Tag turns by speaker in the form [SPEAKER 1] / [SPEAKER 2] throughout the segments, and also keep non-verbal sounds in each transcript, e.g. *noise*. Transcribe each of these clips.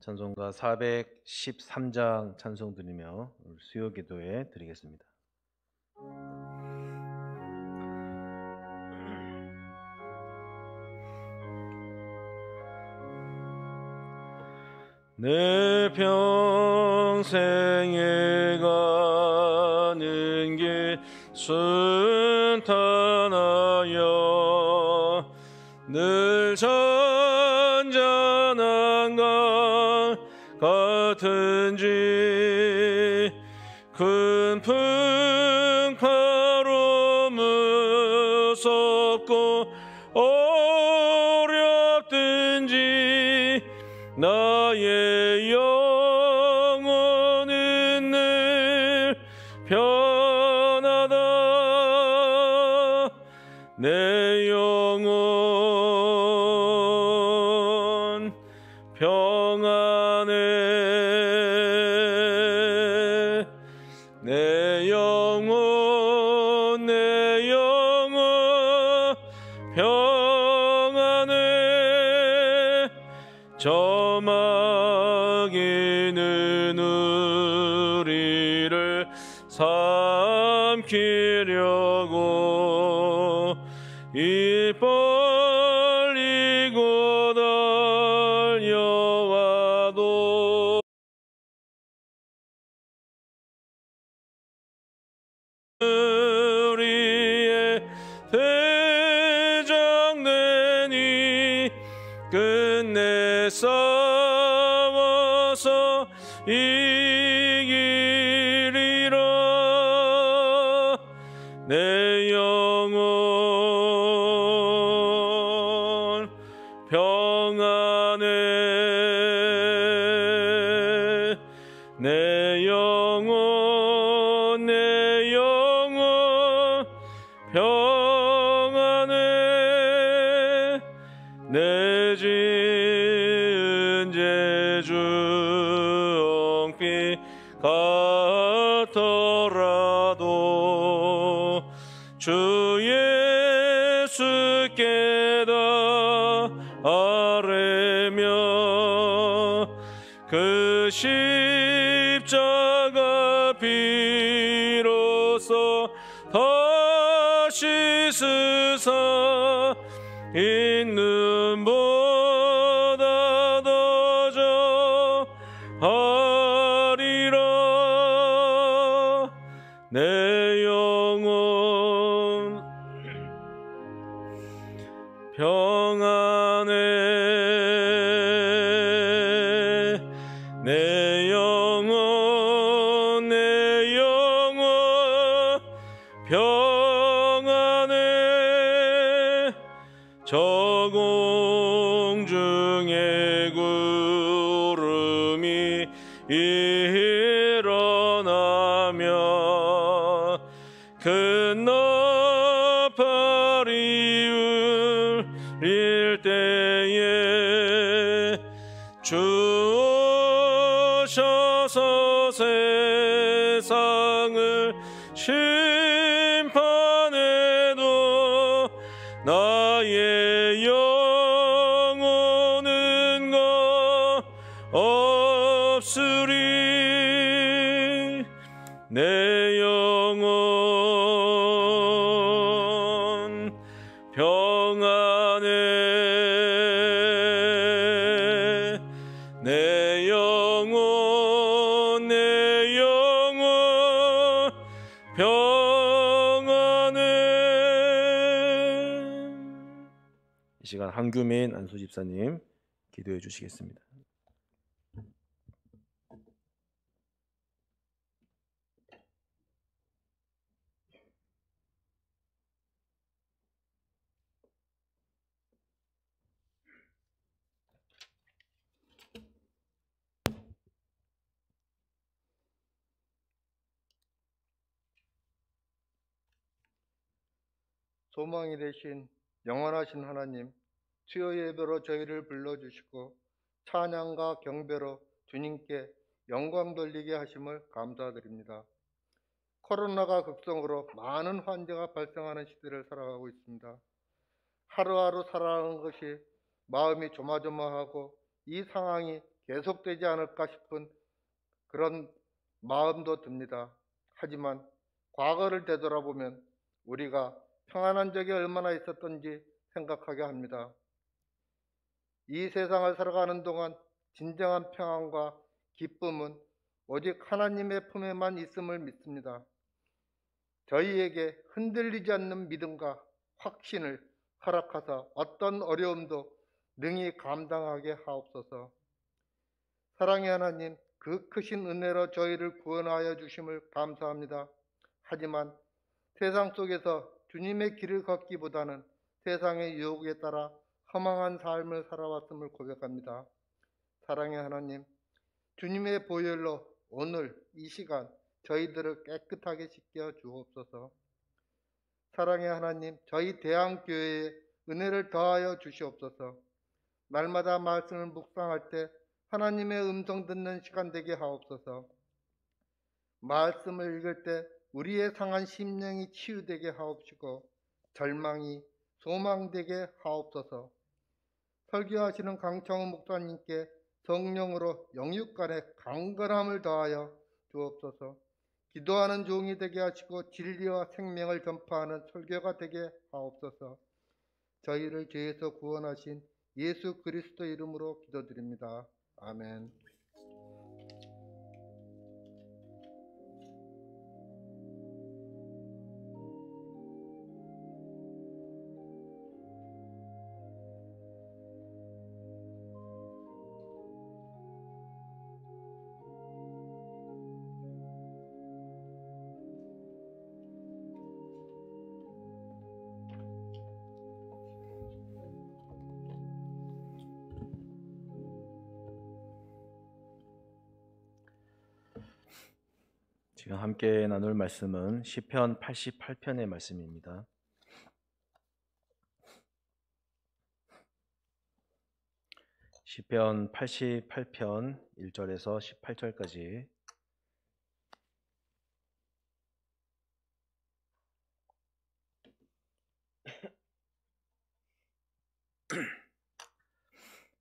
[SPEAKER 1] 찬송가 413장 찬송 드리며 수요 기도에 드리겠습니다.
[SPEAKER 2] 내 평생에 가는 길 순탄하여 늘一波。
[SPEAKER 1] 강규민 안수 집사님 기도해 주시겠습니다.
[SPEAKER 3] 소망이 되신 영원하신 하나님 주여 예배로 저희를 불러주시고 찬양과 경배로 주님께 영광 돌리게 하심을 감사드립니다. 코로나가 극성으로 많은 환자가 발생하는 시대를 살아가고 있습니다. 하루하루 살아가는 것이 마음이 조마조마하고 이 상황이 계속되지 않을까 싶은 그런 마음도 듭니다. 하지만 과거를 되돌아보면 우리가 평안한 적이 얼마나 있었던지 생각하게 합니다. 이 세상을 살아가는 동안 진정한 평안과 기쁨은 오직 하나님의 품에만 있음을 믿습니다. 저희에게 흔들리지 않는 믿음과 확신을 허락하사 어떤 어려움도 능히 감당하게 하옵소서. 사랑의 하나님, 그 크신 은혜로 저희를 구원하여 주심을 감사합니다. 하지만 세상 속에서 주님의 길을 걷기보다는 세상의 유혹에 따라 허망한 삶을 살아왔음을 고백합니다. 사랑의 하나님, 주님의 보혈로 오늘 이 시간 저희들을 깨끗하게 씻겨 주옵소서. 사랑의 하나님, 저희 대한교회에 은혜를 더하여 주시옵소서. 날마다 말씀을 묵상할 때 하나님의 음성 듣는 시간 되게 하옵소서. 말씀을 읽을 때 우리의 상한 심령이 치유되게 하옵시고 절망이 소망되게 하옵소서. 설교하시는 강창호 목사님께 성령으로 영육간에 강건함을 더하여 주옵소서 기도하는 종이 되게 하시고 진리와 생명을 전파하는 설교가 되게 하옵소서 저희를 죄에서 구원하신 예수 그리스도 이름으로 기도드립니다. 아멘.
[SPEAKER 1] 지금 함께 나눌 말씀은 시편 88편의 말씀입니다. 시편 88편 1절에서 18절까지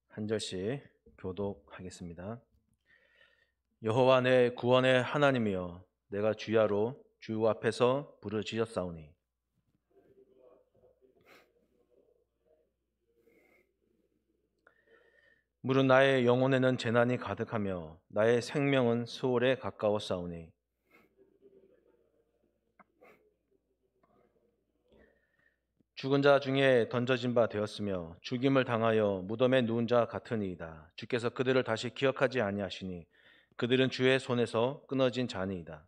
[SPEAKER 1] 한 절씩 교독하겠습니다. 여호와 내 구원의 하나님이여 내가 주야로 주 앞에서 부르짖었사오니 물은 나의 영혼에는 재난이 가득하며 나의 생명은 수월에 가까웠사오니 죽은 자 중에 던져진 바 되었으며 죽임을 당하여 무덤에 누운 자 같으니이다. 주께서 그들을 다시 기억하지 아니하시니 그들은 주의 손에서 끊어진 자니이다.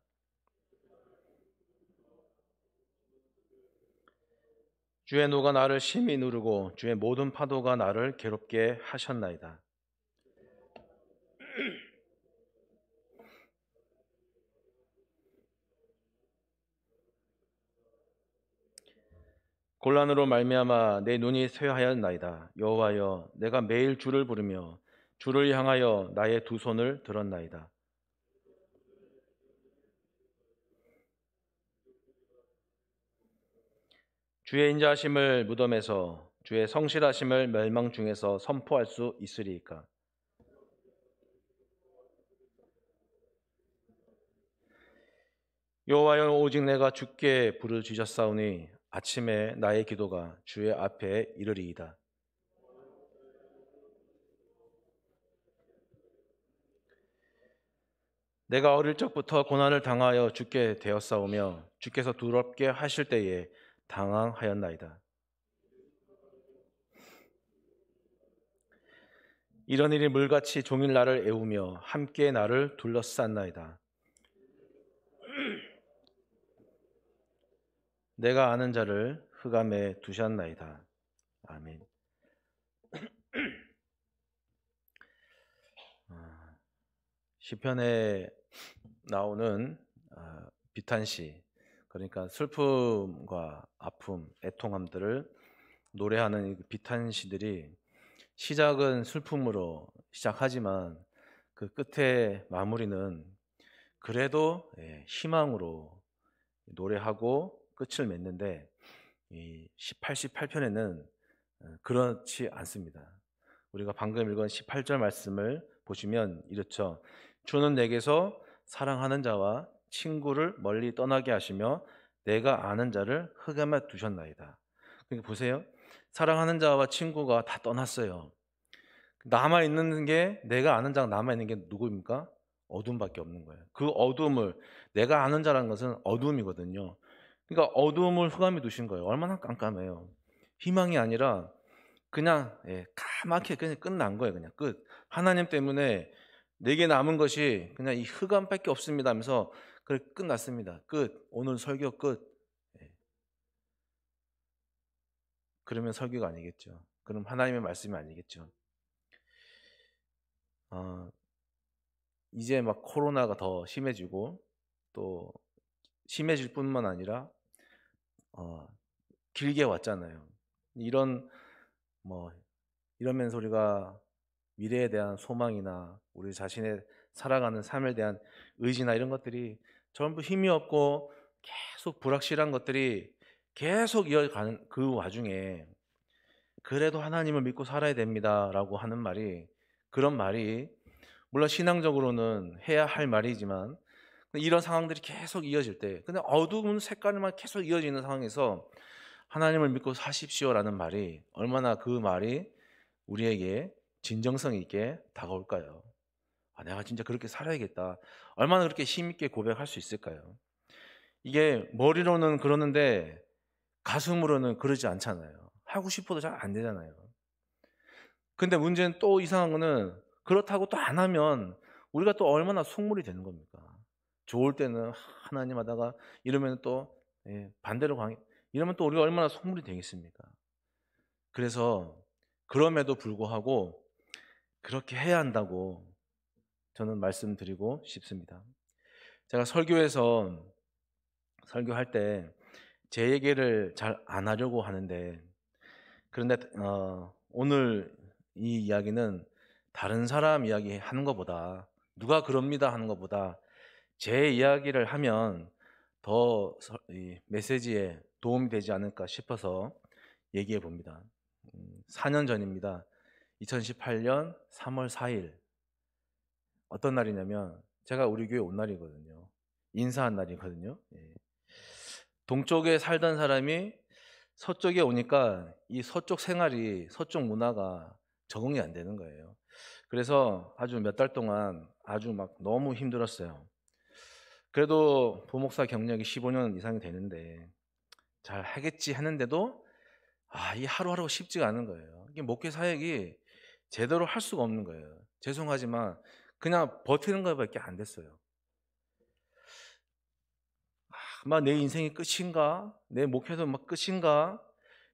[SPEAKER 1] 주의 노가 나를 심히 누르고 주의 모든 파도가 나를 괴롭게 하셨나이다. *clears throat* 곤란으로 말미암아 내 눈이 쇠하였나이다. 여호와여, 내가 매일 주를 부르며 주를 향하여 나의 두 손을 들었나이다. 주의 인자하심을 무덤에서 주의 성실하심을 멸망 중에서 선포할 수 있으리이까. 여호와여 오직 내가 주께 부르짖었사오니 아침에 나의 기도가 주의 앞에 이르리이다. 내가 어릴 적부터 고난을 당하여 죽게 되었사오며 주께서 두렵게 하실 때에 당황하였나이다. 이런 일이 물같이 종일 나를 애우며 함께 나를 둘러쌌나이다.
[SPEAKER 3] *clears throat*
[SPEAKER 1] 내가 아는 자를 흑암에 두셨나이다. 아멘. *clears throat* 아, 시편에 나오는 아, 비탄시 그러니까 슬픔과 아픔, 애통함들을 노래하는 비탄시들이 시작은 슬픔으로 시작하지만 그 끝에 마무리는 그래도 예, 희망으로 노래하고 끝을 맺는데 이1 88편에는 어, 그렇지 않습니다. 우리가 방금 읽은 18절 말씀을 보시면 이렇죠. 주는 내게서 사랑하는 자와 친구를 멀리 떠나게 하시며 내가 아는 자를 흑암에 두셨나이다. 그러니까 보세요. 사랑하는 자와 친구가 다 떠났어요. 남아 있는 게 내가 아는 자가 남아 있는 게 누구입니까? 어둠밖에 없는 거예요. 그 어둠을 내가 아는 자란 것은 어둠이거든요. 그러니까 어둠을 흑암에 두신 거예요. 얼마나 깜깜해요. 희망이 아니라 그냥 예, 까맣게 그냥 끝난 거예요. 그냥 끝. 하나님 때문에 내게 남은 것이 그냥 이 흑암밖에 없습니다 하면서 그래 끝났습니다. 끝. 오늘 설교 끝. 예. 그러면 설교가 아니겠죠. 그럼 하나님의 말씀이 아니겠죠. 어, 이제 막 코로나가 더 심해지고 또 심해질 뿐만 아니라 어, 길게 왔잖아요. 이런 뭐이러면소리가 미래에 대한 소망이나 우리 자신의 살아가는 삶에 대한 의지나 이런 것들이 전부 힘이 없고 계속 불확실한 것들이 계속 이어가는 그 와중에 그래도 하나님을 믿고 살아야 됩니다라고 하는 말이 그런 말이 물론 신앙적으로는 해야 할 말이지만 이런 상황들이 계속 이어질 때 근데 어두운 색깔만 계속 이어지는 상황에서 하나님을 믿고 사십시오라는 말이 얼마나 그 말이 우리에게 진정성 있게 다가올까요? 아, 내가 진짜 그렇게 살아야겠다. 얼마나 그렇게 힘있게 고백할 수 있을까요? 이게 머리로는 그러는데 가슴으로는 그러지 않잖아요. 하고 싶어도 잘 안 되잖아요. 근데 문제는 또 이상한 거는 그렇다고 또 안 하면 우리가 또 얼마나 속물이 되는 겁니까? 좋을 때는 하나님 하다가 이러면 또 예, 반대로 광, 이러면 또 우리가 얼마나 속물이 되겠습니까? 그래서 그럼에도 불구하고 그렇게 해야 한다고 저는 말씀드리고 싶습니다. 제가 설교에서 설교할 때 제 얘기를 잘 안 하려고 하는데 그런데 어, 오늘 이 이야기는 다른 사람 이야기 하는 것보다 누가 그럽니다 하는 것보다 제 이야기를 하면 더 메시지에 도움이 되지 않을까 싶어서 얘기해 봅니다. 4년 음, 전입니다. 2018년 3월 4일 어떤 날이냐면 제가 우리 교회 온 날이거든요. 인사한 날이거든요. 예. 동쪽에 살던 사람이 서쪽에 오니까 이 서쪽 생활이 서쪽 문화가 적응이 안 되는 거예요. 그래서 아주 몇 달 동안 아주 막 너무 힘들었어요. 그래도 부목사 경력이 15년 이상이 되는데 잘 하겠지 했는데도 아, 이하루하루 쉽지가 않은 거예요. 이게 목회 사역이 제대로 할 수가 없는 거예요. 죄송하지만 그냥 버티는 것밖에 안 됐어요. 아마 내 인생이 끝인가? 내 목표도 막 끝인가?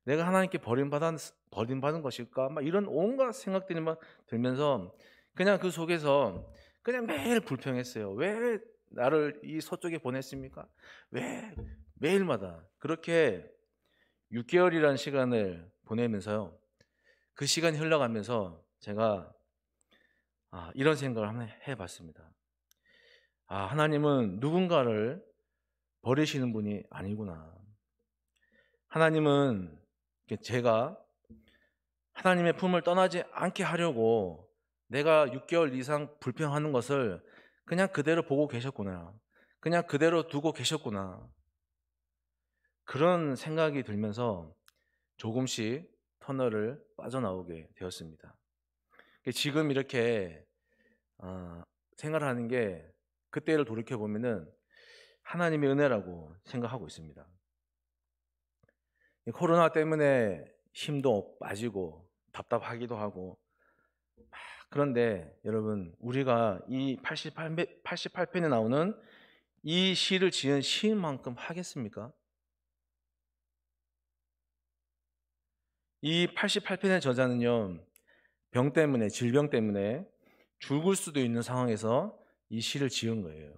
[SPEAKER 1] 내가 하나님께 버림받은 버림받은 것일까? 막 이런 온갖 생각들이 막 들면서 그냥 그 속에서 그냥 매일 불평했어요. 왜 나를 이 서쪽에 보냈습니까? 왜 매일마다 그렇게 6개월이라는 시간을 보내면서요. 그 시간이 흘러가면서 제가 아, 이런 생각을 한번 해봤습니다. 아, 하나님은 누군가를 버리시는 분이 아니구나. 하나님은 제가 하나님의 품을 떠나지 않게 하려고 내가 6개월 이상 불평하는 것을 그냥 그대로 보고 계셨구나. 그냥 그대로 두고 계셨구나. 그런 생각이 들면서 조금씩 터널을 빠져나오게 되었습니다. 그 지금 이렇게 어, 생활하는 게 그때를 돌이켜 보면은 하나님의 은혜라고 생각하고 있습니다. 코로나 때문에 힘도 빠지고 답답하기도 하고 아, 그런데 여러분 우리가 이 88, 88편에 나오는 이 시를 지은 시인만큼 하겠습니까? 이 88편의 저자는요 병 때문에 질병 때문에 죽을 수도 있는 상황에서 이 시를 지은 거예요.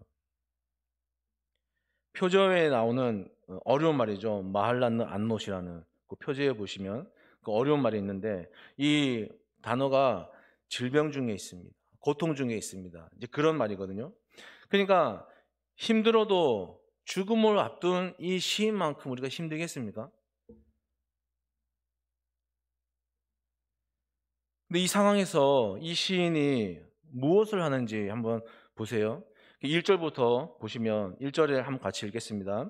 [SPEAKER 1] 표저에 나오는 어, 어려운 말이죠. 마할란느 안못이라는그 표제에 보시면 그 어려운 말이 있는데 이 단어가 질병 중에 있습니다. 고통 중에 있습니다. 이제 그런 말이거든요. 그러니까 힘들어도 죽음을 앞둔 이 시인만큼 우리가 힘들겠습니까? 근데 이 상황에서 이 시인이 무엇을 하는지 한번 보세요. 1절부터 보시면 1절에 한번 같이 읽겠습니다.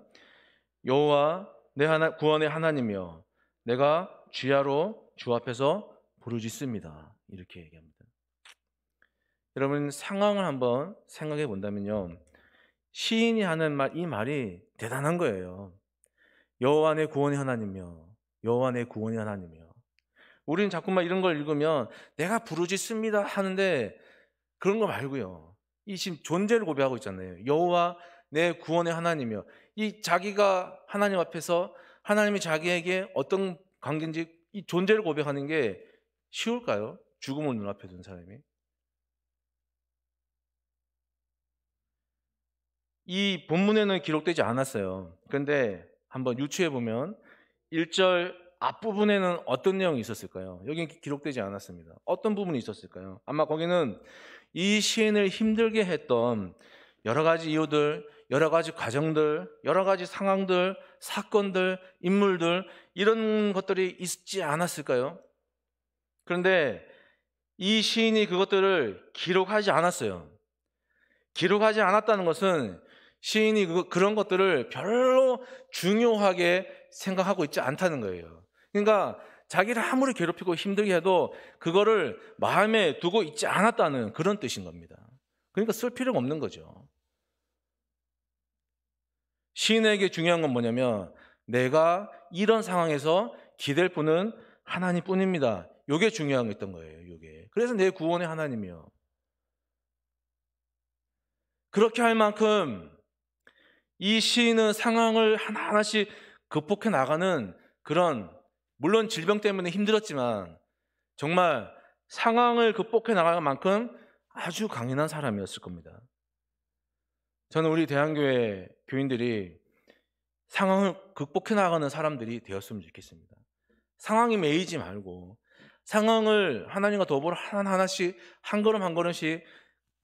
[SPEAKER 1] 여호와 내 하나, 구원의 하나님이여 내가 주야로 주 앞에서 부르짖습니다. 이렇게 얘기합니다. 여러분 상황을 한번 생각해 본다면요. 시인이 하는 말이 말이 대단한 거예요. 여호와 내 구원의 하나님이여 여호와 내 구원의 하나님이여 우리는 자꾸만 이런 걸 읽으면 내가 부르짖습니다 하는데 그런 거 말고요. 이 지금 존재를 고백하고 있잖아요. 여호와 내 구원의 하나님이요. 이 자기가 하나님 앞에서 하나님이 자기에게 어떤 관계인지 이 존재를 고백하는 게 쉬울까요? 죽음을 눈앞에 둔 사람이. 이 본문에는 기록되지 않았어요. 그런데 한번 유추해 보면 1절 앞부분에는 어떤 내용이 있었을까요? 여기는 기록되지 않았습니다. 어떤 부분이 있었을까요? 아마 거기는 이 시인을 힘들게 했던 여러 가지 이유들, 여러 가지 과정들, 여러 가지 상황들, 사건들, 인물들, 이런 것들이 있지 않았을까요? 그런데 이 시인이 그것들을 기록하지 않았어요. 기록하지 않았다는 것은 시인이 그, 그런 것들을 별로 중요하게 생각하고 있지 않다는 거예요. 그러니까 자기를 아무리 괴롭히고 힘들게 해도 그거를 마음에 두고 있지 않았다는 그런 뜻인 겁니다. 그러니까 쓸 필요가 없는 거죠. 시인에게 중요한 건 뭐냐면 내가 이런 상황에서 기댈 분은 하나님 뿐입니다. 요게 중요한 거였던 거예요, 요게. 그래서 내 구원의 하나님이요. 그렇게 할 만큼 이 시인은 상황을 하나하나씩 극복해 나가는 그런 물론 질병 때문에 힘들었지만 정말 상황을 극복해 나갈 만큼 아주 강인한 사람이었을 겁니다. 저는 우리 대한교회 교인들이 상황을 극복해 나가는 사람들이 되었으면 좋겠습니다. 상황이 메이지 말고 상황을 하나님과 더불어 하나하나씩 한 걸음 한 걸음씩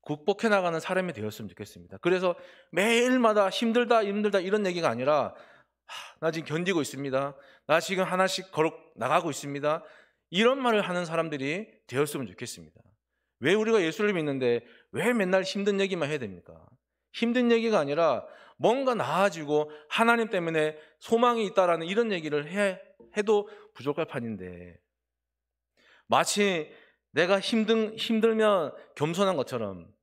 [SPEAKER 1] 극복해 나가는 사람이 되었으면 좋겠습니다. 그래서 매일마다 힘들다 힘들다 이런 얘기가 아니라 나 지금 견디고 있습니다. 나 지금 하나씩 걸어 나가고 있습니다. 이런 말을 하는 사람들이 되었으면 좋겠습니다. 왜 우리가 예수를 믿는데 왜 맨날 힘든 얘기만 해야 됩니까? 힘든 얘기가 아니라 뭔가 나아지고 하나님 때문에 소망이 있다라는 이런 얘기를 해, 해도 부족할 판인데 마치 내가 힘든 힘들면 겸손한 것처럼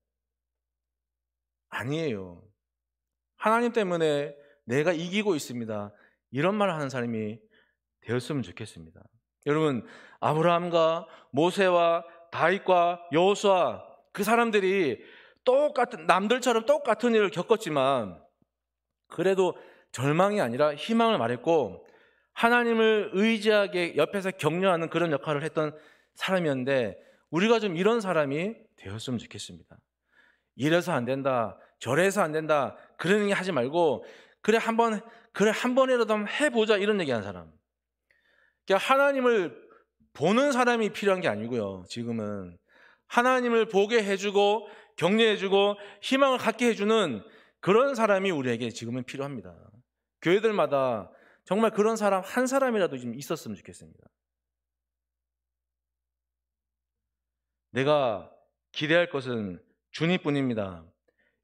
[SPEAKER 1] 아니에요. 하나님 때문에 내가 이기고 있습니다. 이런 말을 하는 사람이 되었으면 좋겠습니다. 여러분 아브라함과 모세와 다윗과 여호수아 그 사람들이 똑같은 남들처럼 똑같은 일을 겪었지만 그래도 절망이 아니라 희망을 말했고 하나님을 의지하게 옆에서 격려하는 그런 역할을 했던 사람이었는데 우리가 좀 이런 사람이 되었으면 좋겠습니다. 이래서 안 된다, 저래서 안 된다 그러는게 하지 말고 그래 한번 그래 한 번이라도 한번 해보자 이런 얘기하는 사람. 그러니까 하나님을 보는 사람이 필요한 게 아니고요. 지금은 하나님을 보게 해주고 격려해주고 희망을 갖게 해주는 그런 사람이 우리에게 지금은 필요합니다. 교회들마다 정말 그런 사람 한 사람이라도 좀 있었으면 좋겠습니다. 내가 기대할 것은 주님뿐입니다.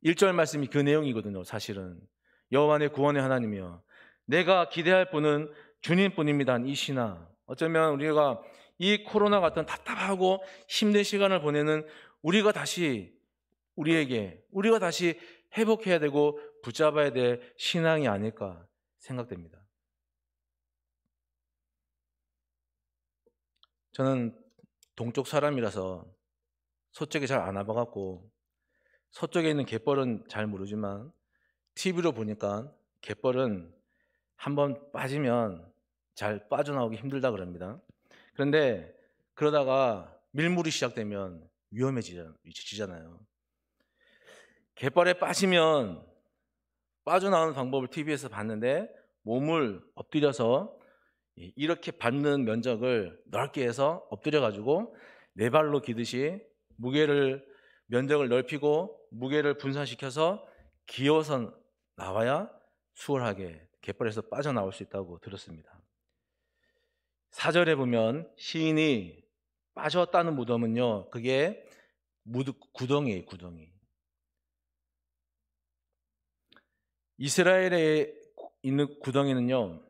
[SPEAKER 1] 1절 말씀이 그 내용이거든요. 사실은 여호와의 구원의 하나님이요. 내가 기대할 분은 주님뿐입니다. 이신나 어쩌면 우리가 이 코로나 같은 답답하고 힘든 시간을 보내는 우리가 다시 우리에게 우리가 다시 회복해야 되고 붙잡아야 될 신앙이 아닐까 생각됩니다. 저는 동쪽 사람이라서 서쪽에 잘안 와봐갖고 서쪽에 있는 갯벌은 잘 모르지만 TV로 보니까 갯벌은 한번 빠지면 잘 빠져나오기 힘들다 그럽니다. 그런데 그러다가 밀물이 시작되면 위험해지잖아요. 갯벌에 빠지면 빠져나오는 방법을 TV에서 봤는데 몸을 엎드려서 이렇게 받는 면적을 넓게 해서 엎드려 가지고 네 발로 기듯이 무게를 면적을 넓히고 무게를 분산시켜서 기어서 나와야 수월하게 갯벌에서 빠져나올 수 있다고 들었습니다. 4절에 보면 시인이 빠졌다는 무덤은요, 그게 구덩이에요, 구덩이. 이스라엘에 있는 구덩이는요,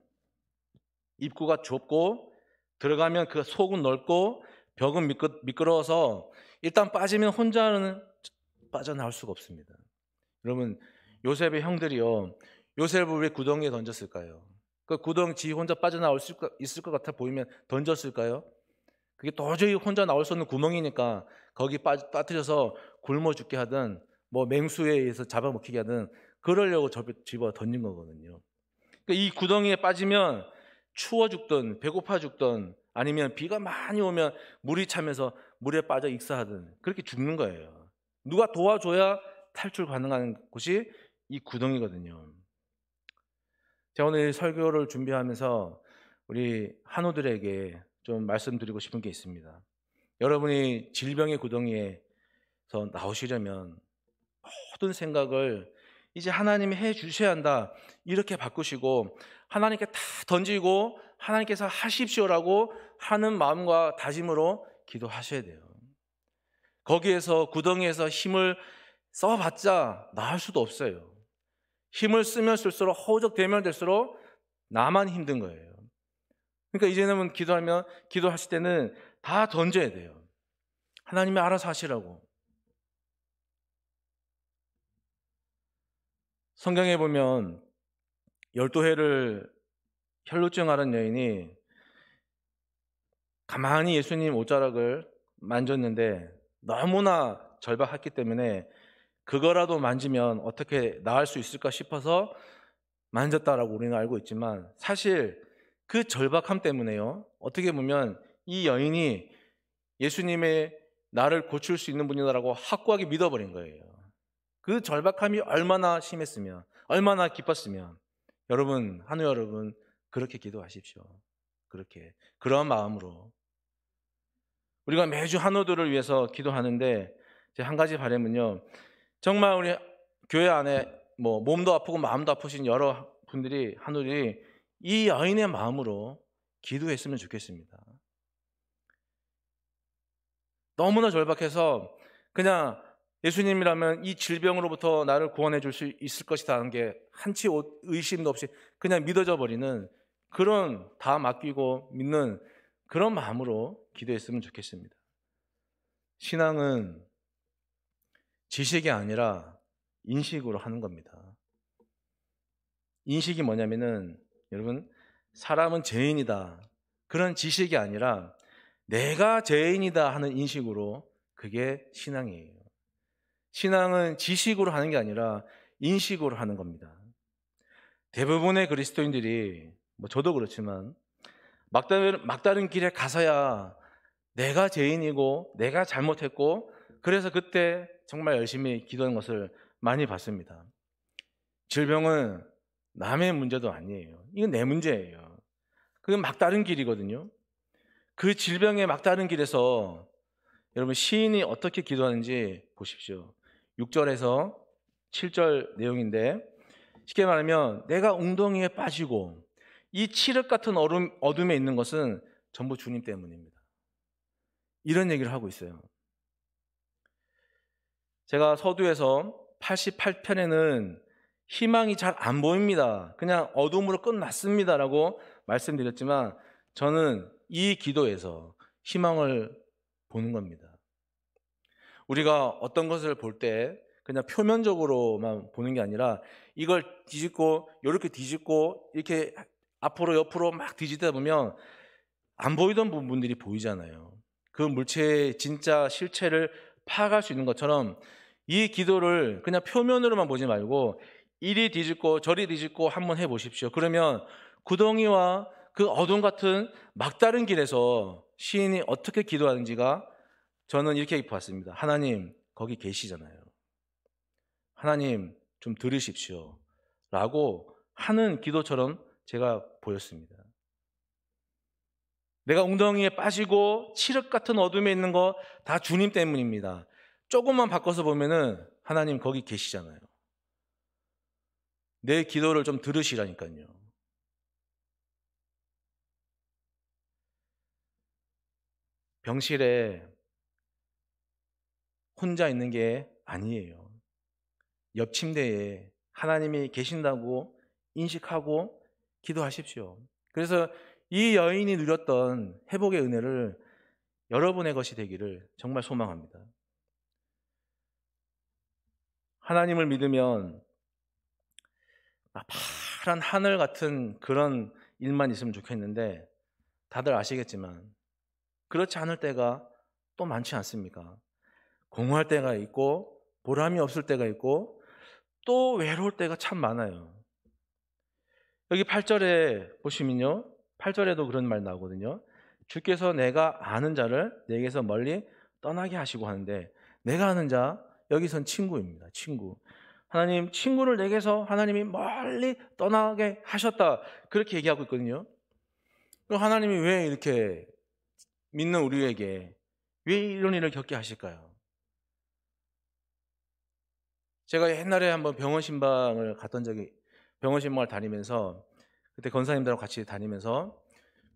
[SPEAKER 1] 입구가 좁고, 들어가면 그 속은 넓고, 벽은 미끄러워서, 일단 빠지면 혼자는 빠져나올 수가 없습니다. 여러분, 요셉의 형들이요, 요셉을 왜 구덩이에 던졌을까요? 그 구덩이 지 혼자 빠져나올 수 있을 것 같아 보이면 던졌을까요? 그게 도저히 혼자 나올 수 없는 구멍이니까 거기 빠, 빠뜨려서 굶어 죽게 하든 뭐 맹수에 의해서 잡아먹히게 하든 그러려고 집어 던진 거거든요. 그이 그러니까 구덩이에 빠지면 추워 죽든 배고파 죽든 아니면 비가 많이 오면 물이 차면서 물에 빠져 익사하든 그렇게 죽는 거예요. 누가 도와줘야 탈출 가능한 곳이 이 구덩이거든요. 제가 오늘 설교를 준비하면서 우리 한우들에게 좀 말씀드리고 싶은 게 있습니다. 여러분이 질병의 구덩이에서 나오시려면 모든 생각을 이제 하나님이 해 주셔야 한다. 이렇게 바꾸시고 하나님께 다 던지고 하나님께서 하십시오라고 하는 마음과 다짐으로 기도하셔야 돼요. 거기에서 구덩이에서 힘을 써봤자 나을 수도 없어요. 힘을 쓰면 쓸수록 허우적대면 될수록 나만 힘든 거예요. 그러니까 이제는 기도하면 기도하실 때는 다 던져야 돼요. 하나님이 알아서 하시라고. 성경에 보면 열도회를 혈루증 앓은 여인이 가만히 예수님 옷자락을 만졌는데 너무나 절박했기 때문에 그거라도 만지면 어떻게 나을 수 있을까 싶어서 만졌다라고 우리는 알고 있지만 사실 그 절박함 때문에요. 어떻게 보면 이 여인이 예수님의 나를 고칠 수 있는 분이다라고 확고하게 믿어버린 거예요. 그 절박함이 얼마나 심했으면, 얼마나 기뻤으면 여러분, 한우 여러분 그렇게 기도하십시오. 그렇게 그러한 마음으로 우리가 매주 한우들을 위해서 기도하는데 한 가지 바램은요. 정말 우리 교회 안에 뭐 몸도 아프고 마음도 아프신 여러 분들이 하늘이 이 여인의 마음으로 기도했으면 좋겠습니다. 너무나 절박해서 그냥 예수님이라면 이 질병으로부터 나를 구원해 줄 수 있을 것이라는 게 한치 의심도 없이 그냥 믿어져 버리는 그런 다 맡기고 믿는 그런 마음으로 기도했으면 좋겠습니다. 신앙은 지식이 아니라 인식으로 하는 겁니다. 인식이 뭐냐면은 여러분 사람은 죄인이다. 그런 지식이 아니라 내가 죄인이다 하는 인식으로 그게 신앙이에요. 신앙은 지식으로 하는 게 아니라 인식으로 하는 겁니다. 대부분의 그리스도인들이 뭐 저도 그렇지만 막다른, 막다른 길에 가서야 내가 죄인이고 내가 잘못했고 그래서 그때 정말 열심히 기도한 것을 많이 봤습니다. 질병은 남의 문제도 아니에요. 이건 내 문제예요. 그건 막다른 길이거든요. 그 질병의 막다른 길에서 여러분 시인이 어떻게 기도하는지 보십시오. 6절에서 7절 내용인데 쉽게 말하면 내가 웅덩이에 빠지고 이 칠흑 같은 어둠, 어둠에 있는 것은 전부 주님 때문입니다. 이런 얘기를 하고 있어요. 제가 서두에서 88편에는 희망이 잘 안 보입니다. 그냥 어둠으로 끝났습니다라고 말씀드렸지만 저는 이 기도에서 희망을 보는 겁니다. 우리가 어떤 것을 볼 때 그냥 표면적으로만 보는 게 아니라 이걸 뒤집고 이렇게 뒤집고 이렇게 앞으로 옆으로 막뒤집다 보면 안 보이던 부분들이 보이잖아요. 그 물체의 진짜 실체를 파악할 수 있는 것처럼 이 기도를 그냥 표면으로만 보지 말고 이리 뒤집고 저리 뒤집고 한번 해보십시오. 그러면 구덩이와 그 어둠 같은 막다른 길에서 시인이 어떻게 기도하는지가 저는 이렇게 봤습니다. 하나님, 거기 계시잖아요. 하나님, 좀 들으십시오. 라고 하는 기도처럼 제가 보였습니다. 내가 웅덩이에 빠지고 칠흑 같은 어둠에 있는 거 다 주님 때문입니다. 조금만 바꿔서 보면은 하나님 거기 계시잖아요. 내 기도를 좀 들으시라니까요. 병실에 혼자 있는 게 아니에요. 옆 침대에 하나님이 계신다고 인식하고 기도하십시오. 그래서 이 여인이 누렸던 회복의 은혜를 여러분의 것이 되기를 정말 소망합니다. 하나님을 믿으면 파란 하늘 같은 그런 일만 있으면 좋겠는데 다들 아시겠지만 그렇지 않을 때가 또 많지 않습니까? 공허할 때가 있고 보람이 없을 때가 있고 또 외로울 때가 참 많아요. 여기 8절에 보시면요. 8절에도 그런 말 나오거든요. 주께서 내가 아는 자를 내게서 멀리 떠나게 하시고 하는데 내가 아는 자 여기선 친구입니다. 친구. 하나님 친구를 내게서 하나님이 멀리 떠나게 하셨다. 그렇게 얘기하고 있거든요. 그 하나님이 왜 이렇게 믿는 우리에게 왜 이런 일을 겪게 하실까요? 제가 옛날에 한번 병원 신방을 갔던 적이 병원 신방을 다니면서 그때 권사님들하고 같이 다니면서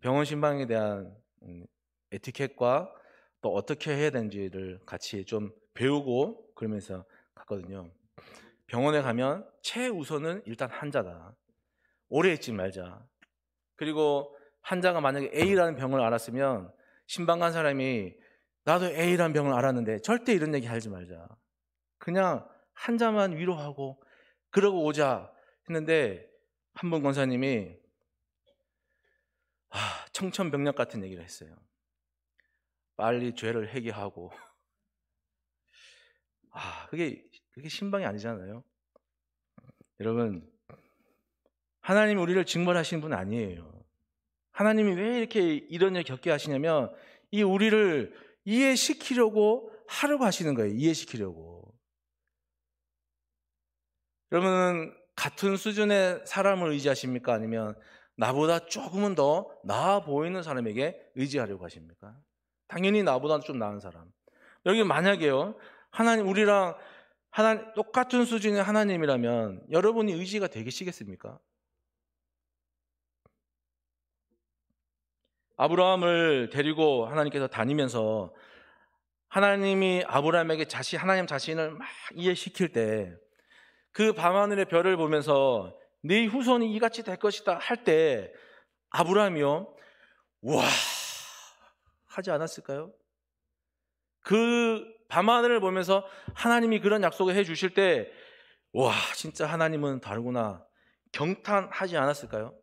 [SPEAKER 1] 병원 신방에 대한 음, 에티켓과 또 어떻게 해야 되는지를 같이 좀 배우고 그러면서 갔거든요. 병원에 가면 최우선은 일단 환자다. 오래 있지 말자. 그리고 환자가 만약에 A라는 병을 알았으면 신방 간 사람이 나도 A라는 병을 알았는데 절대 이런 얘기 하지 말자. 그냥 환자만 위로하고 그러고 오자 했는데 한분 권사님이 아, 청천벽력 같은 얘기를 했어요. 빨리 죄를 회개하고 *laughs* 아 그게 그게 신방이 아니잖아요. 여러분 하나님 우리를 징벌하시는 분 아니에요. 하나님이 왜 이렇게 이런 일 겪게 하시냐면 이 우리를 이해시키려고 하려고 하시는 거예요. 이해시키려고. 여러분 같은 수준의 사람을 의지하십니까? 아니면 나보다 조금은 더 나아 보이는 사람에게 의지하려고 하십니까? 당연히 나보다 좀 나은 사람. 여기 만약에요. 하나님 우리랑 하나 똑같은 수준의 하나님이라면 여러분이 의지가 되시겠습니까? 아브라함을 데리고 하나님께서 다니면서 하나님이 아브라함에게 자신 하나님 자신을 막 이해시킬 때그 밤하늘의 별을 보면서 네 후손이 이같이 될 것이다 할 때 아브라함이요. 와 하지 않았을까요? 그 밤하늘을 보면서 하나님이 그런 약속을 해 주실 때 와, 진짜 하나님은 다르구나. 경탄하지 않았을까요?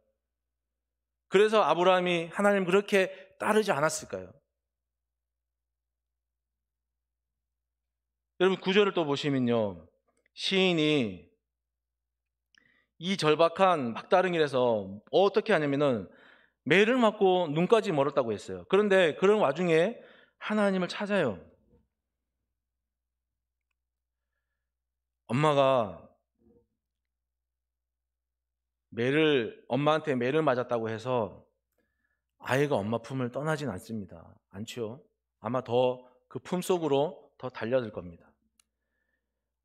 [SPEAKER 1] 그래서 아브라함이 하나님 그렇게 따르지 않았을까요? 여러분 구절을 또 보시면요. 시인이 이 절박한 막다른 길에서 어떻게 하냐면은 매를 맞고 눈까지 멀었다고 했어요. 그런데 그런 와중에 하나님을 찾아요. 엄마가 매를 엄마한테 매를 맞았다고 해서 아이가 엄마 품을 떠나진 않습니다. 안치요. 아마 더 그 품속으로 더 달려들 겁니다.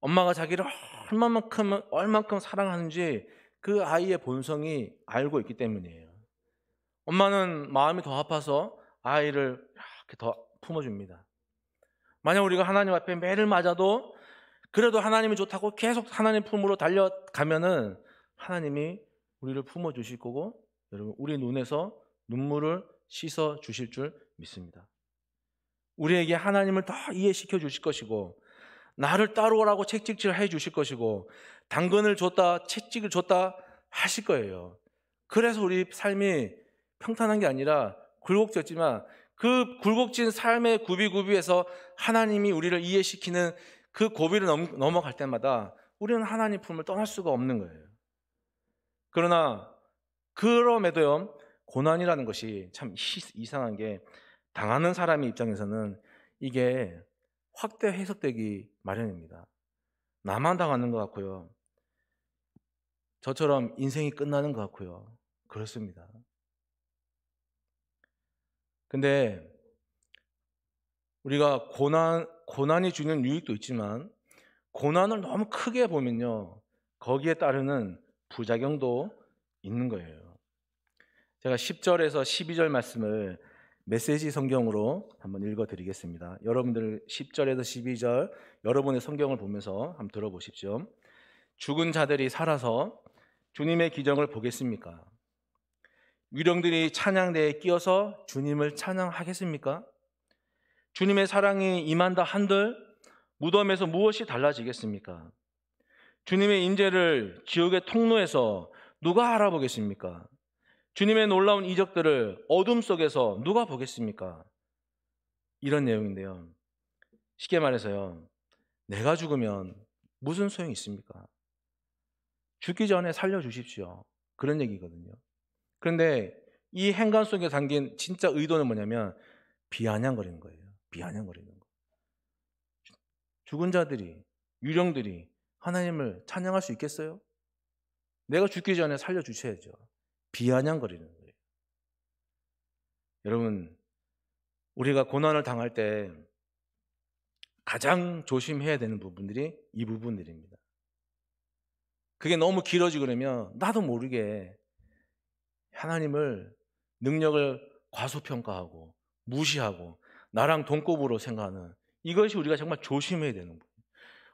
[SPEAKER 1] 엄마가 자기를 얼마만큼 얼만큼 사랑하는지 그 아이의 본성이 알고 있기 때문이에요. 엄마는 마음이 더 아파서 아이를 이렇게 더 품어줍니다. 만약 우리가 하나님 앞에 매를 맞아도 그래도 하나님이 좋다고 계속 하나님 품으로 달려가면은 하나님이 우리를 품어 주실 거고 여러분 우리 눈에서 눈물을 씻어 주실 줄 믿습니다. 우리에게 하나님을 더 이해시켜 주실 것이고 나를 따로오라고 채찍질 해 주실 것이고 당근을 줬다 채찍을 줬다 하실 거예요. 그래서 우리 삶이 평탄한 게 아니라 굴곡졌지만 그 굴곡진 삶의 구비구비에서 하나님이 우리를 이해시키는 그 고비를 넘, 넘어갈 때마다 우리는 하나님 품을 떠날 수가 없는 거예요. 그러나 그럼에도요 고난이라는 것이 참 이상한 게 당하는 사람의 입장에서는 이게 확대 해석되기 마련입니다. 나만 당하는 것 같고요. 저처럼 인생이 끝나는 것 같고요. 그렇습니다. 근데 우리가 고난, 고난이 주는 유익도 있지만 고난을 너무 크게 보면요. 거기에 따르는 부작용도 있는 거예요. 제가 10절에서 12절 말씀을 메시지 성경으로 한번 읽어드리겠습니다. 여러분들 10절에서 12절 여러분의 성경을 보면서 한번 들어보십시오. 죽은 자들이 살아서 주님의 기적을 보겠습니까? 위령들이 찬양대에 끼어서 주님을 찬양하겠습니까? 주님의 사랑이 임한다 한들 무덤에서 무엇이 달라지겠습니까? 주님의 인재를 지옥의 통로에서 누가 알아보겠습니까? 주님의 놀라운 이적들을 어둠 속에서 누가 보겠습니까? 이런 내용인데요. 쉽게 말해서요. 내가 죽으면 무슨 소용이 있습니까? 죽기 전에 살려주십시오. 그런 얘기거든요. 그런데 이 행간 속에 담긴 진짜 의도는 뭐냐면 비아냥거리는 거예요. 비아냥거리는 거. 죽은 자들이, 유령들이 하나님을 찬양할 수 있겠어요? 내가 죽기 전에 살려주셔야죠. 비아냥거리는 거예요. 여러분, 우리가 고난을 당할 때 가장 조심해야 되는 부분들이 이 부분들입니다. 그게 너무 길어지고 그러면 나도 모르게 하나님을 능력을 과소평가하고 무시하고 나랑 동급으로 생각하는 이것이 우리가 정말 조심해야 되는 부분.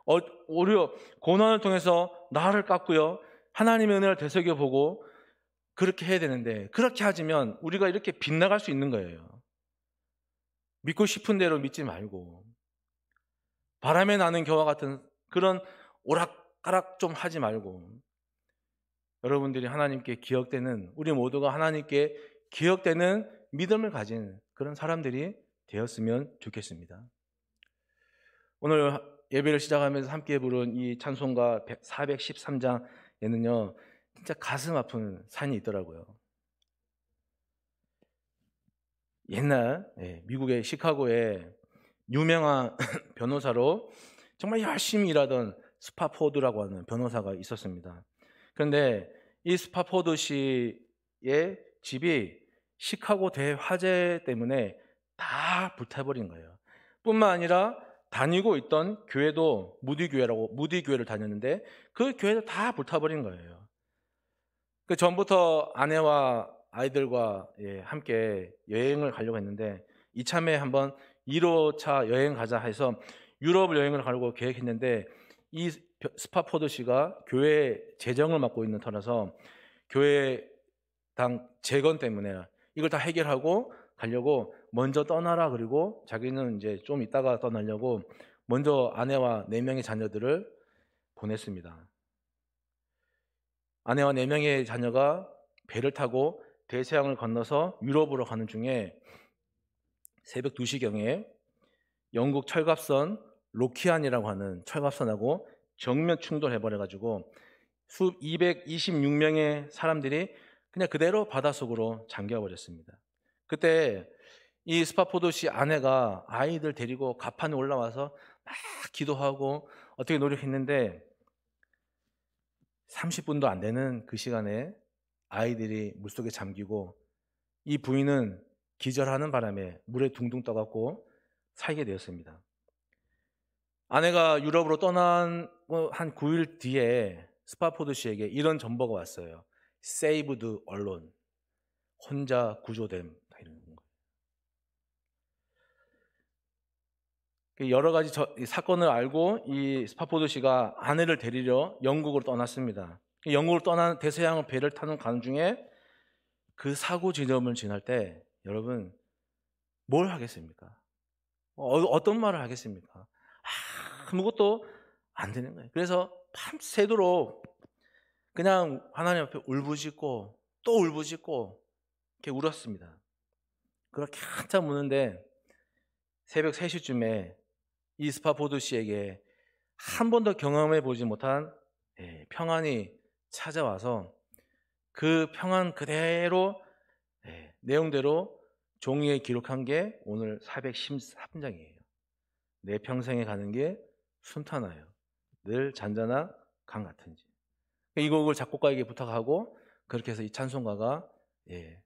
[SPEAKER 1] 어, 오히려 고난을 통해서 나를 깎고요. 하나님의 은혜를 되새겨보고 그렇게 해야 되는데 그렇게 하지면 우리가 이렇게 빗나갈 수 있는 거예요. 믿고 싶은 대로 믿지 말고 바람에 나는 겨와 같은 그런 오락가락 좀 하지 말고 여러분들이 하나님께 기억되는 우리 모두가 하나님께 기억되는 믿음을 가진 그런 사람들이 되었으면 좋겠습니다. 오늘 예배를 시작하면서 함께 부른 이 찬송가 413장에는요. 진짜 가슴 아픈 산이 있더라고요. 옛날 예, 미국의 시카고에 유명한 *clears throat* 변호사로 정말 열심히 일하던 스파포드라고 하는 변호사가 있었습니다. 그런데 이 스파포드 씨의 집이 시카고 대화재 때문에 다 불타버린 거예요. 뿐만 아니라 다니고 있던 교회도 무디교회라고 무디교회를 다녔는데 그 교회도 다 불타버린 거예요. 그 전부터 아내와 아이들과 예, 함께 여행을 가려고 했는데 이참에 한번 1호차 여행 가자 해서 유럽 여행을 가려고 계획했는데 이 스파포드 씨가 교회 재정을 맡고 있는 터라서 교회 당 재건 때문에 이걸 다 해결하고 가려고 먼저 떠나라 그리고 자기는 이제 좀 이따가 떠나려고 먼저 아내와 네 명의 자녀들을 보냈습니다. 아내와 네 명의 자녀가 배를 타고 대서양을 건너서 유럽으로 가는 중에 새벽 2시경에 영국 철갑선 로키안이라고 하는 철갑선하고 정면 충돌해버려가지고 수 226명의 사람들이 그냥 그대로 바닷속으로 잠겨버렸습니다. 그때 이 스파포드 씨 아내가 아이들 데리고 가판에 올라와서 막 기도하고 어떻게 노력했는데 30분도 안 되는 그 시간에 아이들이 물속에 잠기고 이 부인은 기절하는 바람에 물에 둥둥 떠갖고 살게 되었습니다. 아내가 유럽으로 떠난 어, 한 9일 뒤에 스파포드 씨에게 이런 전보가 왔어요. 세이브드 언론. 혼자 구조됨. 그 여러 가지 저, 사건을 알고 이 스파포드 씨가 아내를 데리려 영국으로 떠났습니다. 그 영국으로 떠난 대서양을 배를 타는 간 중에 그 사고 지점을 지날 때 여러분 뭘 하겠습니까? 어, 떤 말을 하겠습니까? 아, 아무것도 안 되는 거예요. 그래서 밤새도록 그냥 하나님 앞에 울부짖고 또 울부짖고 이렇게 울었습니다. 그렇게 한참 우는데 새벽 3시쯤에 이스파 보드 씨에게 한 번도 경험해 보지 못한 예, 평안이 찾아와서 그 평안 그대로 예, 내용대로 종이에 기록한 게 오늘 413장이에요. 내 평생에 가는 게 순탄하여 늘 잔잔한 강 같은지. 그러니까 이 곡을 작곡가에게 부탁하고 그렇게 해서 이 찬송가가 예,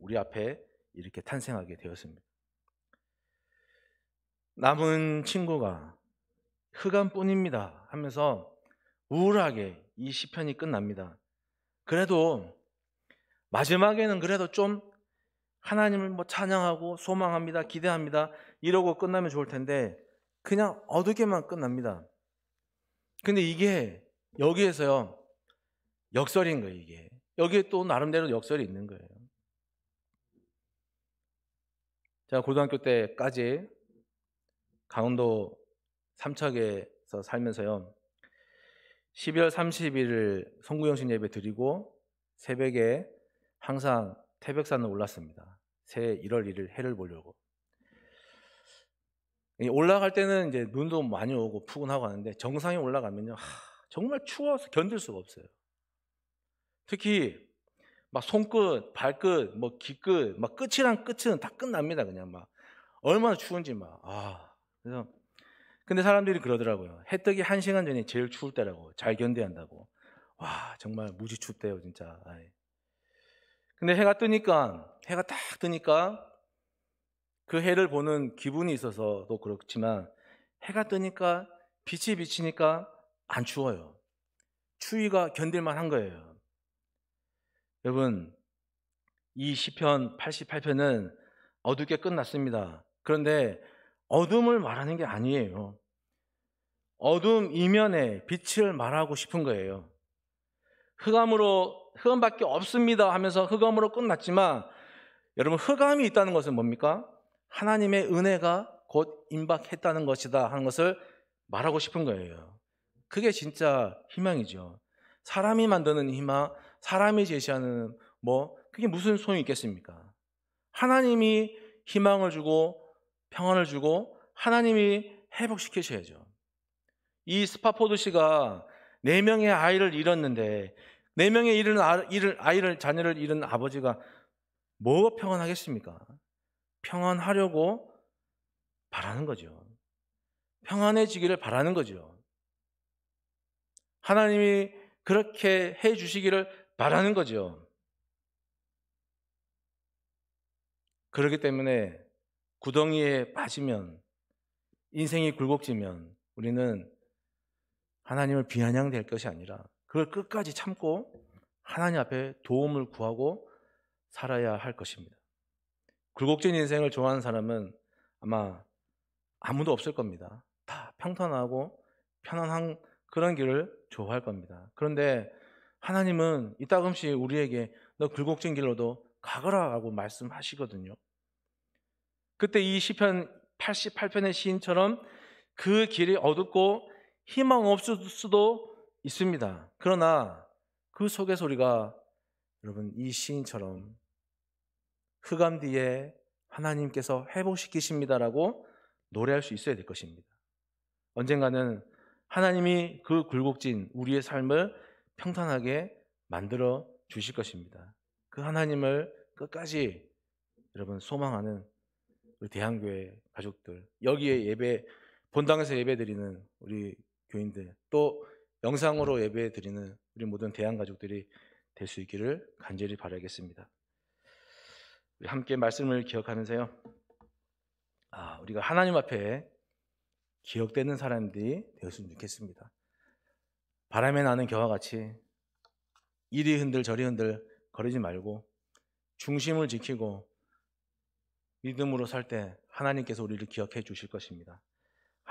[SPEAKER 1] 우리 앞에 이렇게 탄생하게 되었습니다. 남은 친구가 흑암뿐입니다 하면서 우울하게 이 시편이 끝납니다. 그래도 마지막에는 그래도 좀 하나님을 뭐 찬양하고 소망합니다. 기대합니다. 이러고 끝나면 좋을 텐데 그냥 어둡게만 끝납니다. 근데 이게 여기에서요. 역설인 거예요, 이게. 여기에 또 나름대로 역설이 있는 거예요. 제가 고등학교 때까지 강원도 삼척에서 살면서요. 12월 30일을 송구영신 예배 드리고 새벽에 항상 태백산을 올랐습니다. 새해 1월 1일 해를 보려고. 올라갈 때는 이제 눈도 많이 오고 푸근하고 하는데 정상에 올라가면요. 하, 정말 추워서 견딜 수가 없어요. 특히 막 손끝, 발끝, 뭐 귀끝, 막 끝이랑 끝은 다 끝납니다. 그냥 막 얼마나 추운지 막 아, 그래서 근데 사람들이 그러더라고요. 해뜨기 한 시간 전에 제일 추울 때라고 잘견뎌 한다고. 와 정말 무지 춥대요 진짜. 아이. 근데 해가 뜨니까 해가 딱 뜨니까 그 해를 보는 기분이 있어서도 그렇지만 해가 뜨니까 빛이 비치니까 안 추워요. 추위가 견딜만 한 거예요. 여러분 이 시편 88편은 어둡게 끝났습니다. 그런데 어둠을 말하는 게 아니에요. 어둠 이면에 빛을 말하고 싶은 거예요. 흑암으로 흑암밖에 없습니다 하면서 흑암으로 끝났지만 여러분 흑암이 있다는 것은 뭡니까? 하나님의 은혜가 곧 임박했다는 것이다 하는 것을 말하고 싶은 거예요. 그게 진짜 희망이죠. 사람이 만드는 희망, 사람이 제시하는 뭐 그게 무슨 소용이 있겠습니까? 하나님이 희망을 주고 평안을 주고 하나님이 회복시키셔야죠. 이 스파포드 씨가 네 명의 아이를 잃었는데 네 명의 잃은 아, 아이를 자녀를 잃은 아버지가 뭐 평안하겠습니까? 평안하려고 바라는 거죠. 평안해지기를 바라는 거죠. 하나님이 그렇게 해 주시기를 바라는 거죠. 그렇기 때문에 구덩이에 빠지면 인생이 굴곡지면 우리는 하나님을 비아냥될 것이 아니라 그걸 끝까지 참고 하나님 앞에 도움을 구하고 살아야 할 것입니다. 굴곡진 인생을 좋아하는 사람은 아마 아무도 없을 겁니다. 다 평탄하고 편안한 그런 길을 좋아할 겁니다. 그런데 하나님은 이따금씩 우리에게 너 굴곡진 길로도 가거라 라고 말씀하시거든요. 그때 이 시편 88편의 시인처럼 그 길이 어둡고 희망 없을 수도 있습니다. 그러나 그 속의 소리가 여러분 이 시인처럼 흑암 뒤에 하나님께서 회복시키십니다라고 노래할 수 있어야 될 것입니다. 언젠가는 하나님이 그 굴곡진 우리의 삶을 평탄하게 만들어 주실 것입니다. 그 하나님을 끝까지 여러분 소망하는 우리 대한교회 가족들, 여기에 음. 예배, 본당에서 예배 드리는 우리 교인들, 또 영상으로 음. 예배 드리는 우리 모든 대한 가족들이 될 수 있기를 간절히 바라겠습니다. 우리 함께 말씀을 기억하면서요. 아, 우리가 하나님 앞에 기억되는 사람들이 되었으면 좋겠습니다. 바람에 나는 겨와 같이 이리 흔들 저리 흔들 거리지 말고 중심을 지키고 믿음으로 살 때 하나님께서 우리를 기억해 주실 것입니다.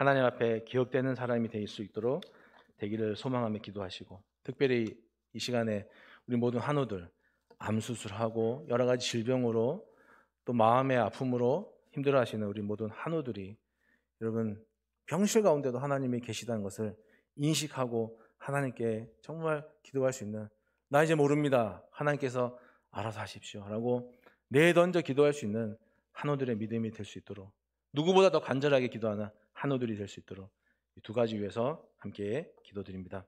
[SPEAKER 1] 하나님 앞에 기억되는 사람이 될 수 있도록 되기를 소망하며 기도하시고 특별히 이 시간에 우리 모든 한우들 암 수술하고 여러 가지 질병으로 또 마음의 아픔으로 힘들어하시는 우리 모든 한우들이 여러분 병실 가운데도 하나님이 계시다는 것을 인식하고 하나님께 정말 기도할 수 있는 나 이제 모릅니다 하나님께서 알아서 하십시오라고 내던져 기도할 수 있는 한우들의 믿음이 될 수 있도록 누구보다 더 간절하게 기도하는 한우들이 될 수 있도록 두 가지 위해서 함께 기도드립니다.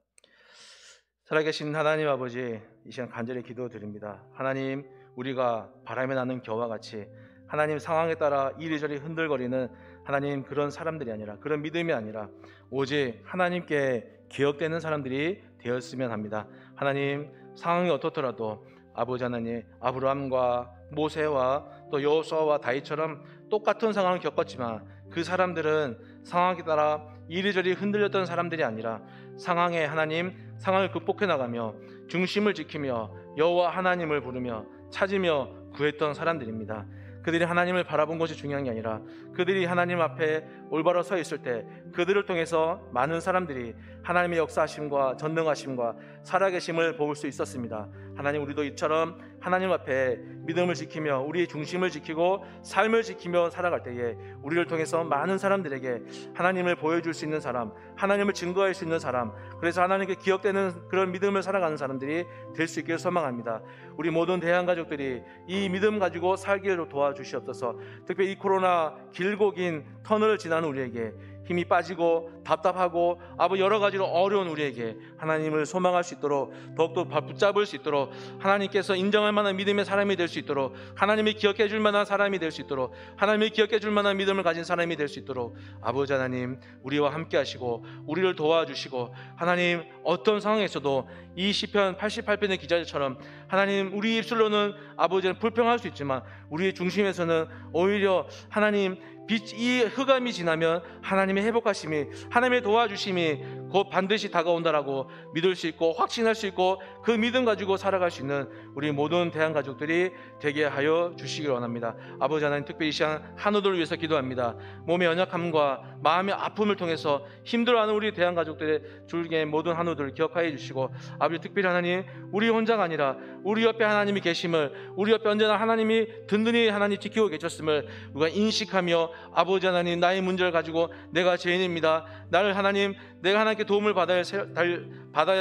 [SPEAKER 1] 살아계신 하나님 아버지 이 시간 간절히 기도드립니다. 하나님 우리가 바람에 나는 겨와 같이 하나님 상황에 따라 이리저리 흔들거리는 하나님 그런 사람들이 아니라 그런 믿음이 아니라 오직 하나님께 기억되는 사람들이 되었으면 합니다. 하나님 상황이 어떻더라도 아버지 하나님 아브라함과 모세와 또 여호수아와 다윗처럼 똑같은 상황을 겪었지만 그 사람들은 상황에 따라 이리저리 흔들렸던 사람들이 아니라 상황에 하나님 상황을 극복해 나가며 중심을 지키며 여호와 하나님을 부르며 찾으며 구했던 사람들입니다. 그들이 하나님을 바라본 것이 중요한 게 아니라 그들이 하나님 앞에 올바로 서 있을 때 그들을 통해서 많은 사람들이 하나님의 역사하심과 전능하심과 살아계심을 볼 수 있었습니다. 하나님 우리도 이처럼 하나님 앞에 믿음을 지키며 우리의 중심을 지키고 삶을 지키며 살아갈 때에 우리를 통해서 많은 사람들에게 하나님을 보여줄 수 있는 사람, 하나님을 증거할 수 있는 사람, 그래서 하나님께 기억되는 그런 믿음을 살아가는 사람들이 될 수 있기를 소망합니다. 우리 모든 대한 가족들이 이 믿음 가지고 살기를 도와주시옵소서. 특별히 이 코로나 길고 긴 터널을 지나는 우리에게 힘이 빠지고 답답하고 아버 뭐 여러 가지로 어려운 우리에게 하나님을 소망할 수 있도록 더욱더 붙잡을 수 있도록 하나님께서 인정할 만한 믿음의 사람이 될 수 있도록 하나님이 기억해 줄 만한 사람이 될 수 있도록 하나님이 기억해 줄 만한 믿음을 가진 사람이 될 수 있도록 아버지 하나님 우리와 함께 하시고 우리를 도와주시고 하나님 어떤 상황에서도 이 시편 88편의 기자처럼 하나님 우리 입술로는 아버지는 불평할 수 있지만 우리의 중심에서는 오히려 하나님 빛, 이 흑암이 지나면 하나님의 회복하심이 하나님의 도와주심이 곧 반드시 다가온다라고 믿을 수 있고 확신할 수 있고 그 믿음 가지고 살아갈 수 있는 우리 모든 대한 가족들이 되게 하여 주시길 원합니다. 아버지 하나님 특별히 시한 한우들을 위해서 기도합니다. 몸의 연약함과 마음의 아픔을 통해서 힘들어하는 우리 대한 가족들의 줄기의 모든 한우들을 기억하여 주시고 아버지 특별히 하나님 우리 혼자가 아니라 우리 옆에 하나님이 계심을 우리 옆에 언제나 하나님이 든든히 하나님 지키고 계셨음을 우리가 인식하며 아버지 하나님 나의 문제를 가지고 내가 죄인입니다. 나를 하나님 내가 하나님께 도움을 받아야,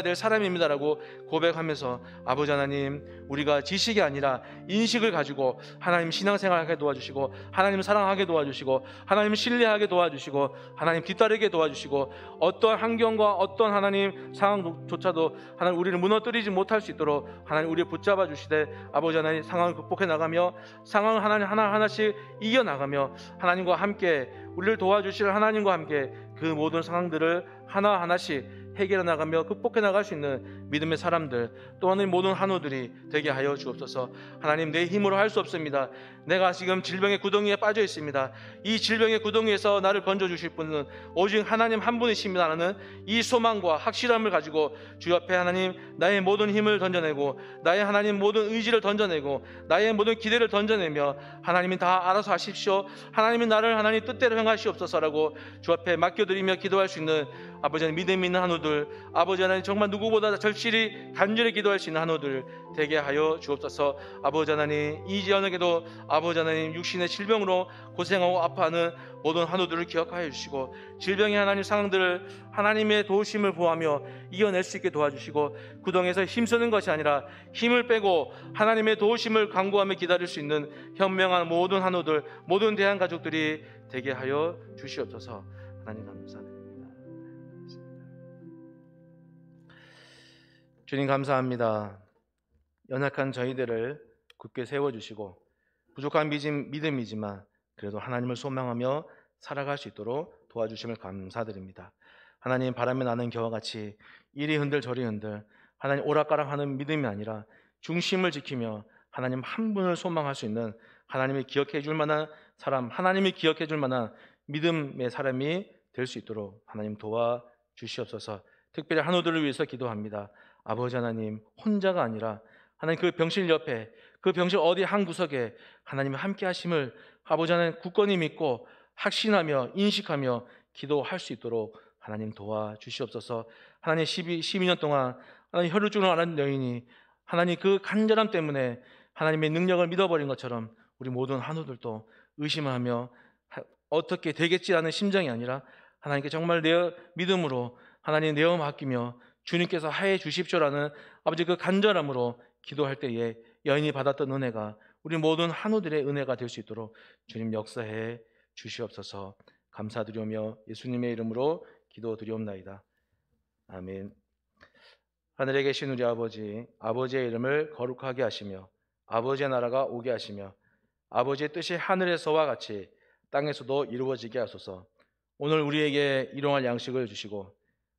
[SPEAKER 1] 될 사람입니다라고 고백하면서 아버지 하나님 우리가 지식이 아니라 인식을 가지고 하나님 신앙생활하게 도와주시고 하나님 사랑하게 도와주시고 하나님 신뢰하게 도와주시고 하나님 뒤따르게 도와주시고 어떠한 환경과 어떤 하나님 상황조차도 하나님 우리를 무너뜨리지 못할 수 있도록 하나님 우리를 붙잡아 주시되 아버지 하나님 상황을 극복해 나가며 상황을 하나님 하나하나씩 이겨나가며 하나님과 함께 우리를 도와주실 하나님과 함께 그 모든 상황들을 하나하나씩 해결해 나가며 극복해 나갈 수 있는 믿음의 사람들 또 하나님 모든 한우들이 되게 하여 주옵소서 하나님 내 힘으로 할 수 없습니다 내가 지금 질병의 구덩이에 빠져 있습니다 이 질병의 구덩이에서 나를 건져 주실 분은 오직 하나님 한 분이십니다 라는 이 소망과 확실함을 가지고 주 앞에 하나님 나의 모든 힘을 던져내고 나의 하나님 모든 의지를 던져내고 나의 모든 기대를 던져내며 하나님이 다 알아서 하십시오 하나님이 나를 하나님 뜻대로 행하시옵소서라고 주 앞에 맡겨드리며 기도할 수 있는 아버지 하나님 믿음 있는 한우들 아버지 하나님 정말 누구보다 절실히 간절히 기도할 수 있는 한우들 되게 하여 주옵소서 아버지 하나님 이지연에게도 아버지 하나님 육신의 질병으로 고생하고 아파하는 모든 한우들을 기억하여 주시고 질병의 하나님 상황들을 하나님의 도우심을 보하며 이겨낼 수 있게 도와주시고 구덩에서 힘쓰는 것이 아니라 힘을 빼고 하나님의 도우심을 간구하며 기다릴 수 있는 현명한 모든 한우들 모든 대한 가족들이 되게 하여 주시옵소서 하나님 감사합니다 주님 감사합니다. 연약한 저희들을 굳게 세워주시고 부족한 믿음이지만 그래도 하나님을 소망하며 살아갈 수 있도록 도와주심을 감사드립니다. 하나님 바람에 나는 겨와 같이 이리 흔들 저리 흔들 하나님 오락가락하는 믿음이 아니라 중심을 지키며 하나님 한 분을 소망할 수 있는 하나님이 기억해 줄 만한 사람, 하나님이 기억해 줄 만한 믿음의 사람이 될 수 있도록 하나님 도와 주시옵소서. 특별히 한우들을 위해서 기도합니다. 아버지 하나님 혼자가 아니라 하나님 그 병실 옆에 그 병실 어디 한 구석에 하나님 함께 하심을 아버지 하나님 굳건히 믿고 확신하며 인식하며 기도할 수 있도록 하나님 도와주시옵소서 하나님 12, 12년 동안 하나님 혈를 주는 아는 여인이 하나님 그 간절함 때문에 하나님의 능력을 믿어버린 것처럼 우리 모든 한우들도 의심하며 어떻게 되겠지라는 심정이 아니라 하나님께 정말 내 믿음으로 하나님 내어 맡기며 주님께서 하해 주십시오라는 아버지 그 간절함으로 기도할 때에 여인이 받았던 은혜가 우리 모든 한우들의 은혜가 될 수 있도록 주님 역사해 주시옵소서 감사드리며 예수님의 이름으로 기도드리옵나이다. 아멘. 하늘에 계신 우리 아버지, 아버지의 이름을 거룩하게 하시며 아버지의 나라가 오게 하시며 아버지의 뜻이 하늘에서와 같이 땅에서도 이루어지게 하소서. 오늘 우리에게 일용할 양식을 주시고